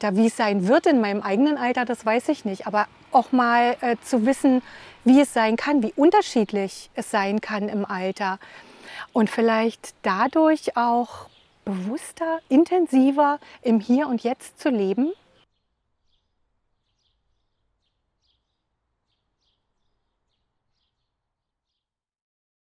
Da wie es sein wird in meinem eigenen Alter, das weiß ich nicht. Aber auch mal äh, zu wissen, wie es sein kann, wie unterschiedlich es sein kann im Alter. Und vielleicht dadurch auch bewusster, intensiver im Hier und Jetzt zu leben.